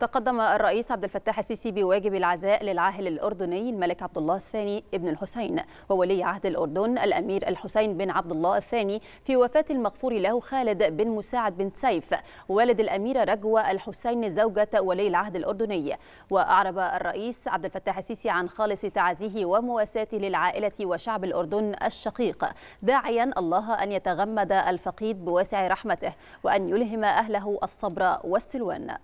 تقدم الرئيس عبد الفتاح السيسي بواجب العزاء للعاهل الأردني الملك عبد الله الثاني ابن الحسين وولي عهد الأردن الأمير الحسين بن عبد الله الثاني في وفاة المغفور له خالد بن مساعد بن سيف والد الأميرة رجوى الحسين زوجة ولي العهد الأردني وأعرب الرئيس عبد الفتاح السيسي عن خالص تعزيه ومواساته للعائلة وشعب الأردن الشقيق داعيا الله أن يتغمد الفقيد بواسع رحمته وأن يلهم أهله الصبر والسلوان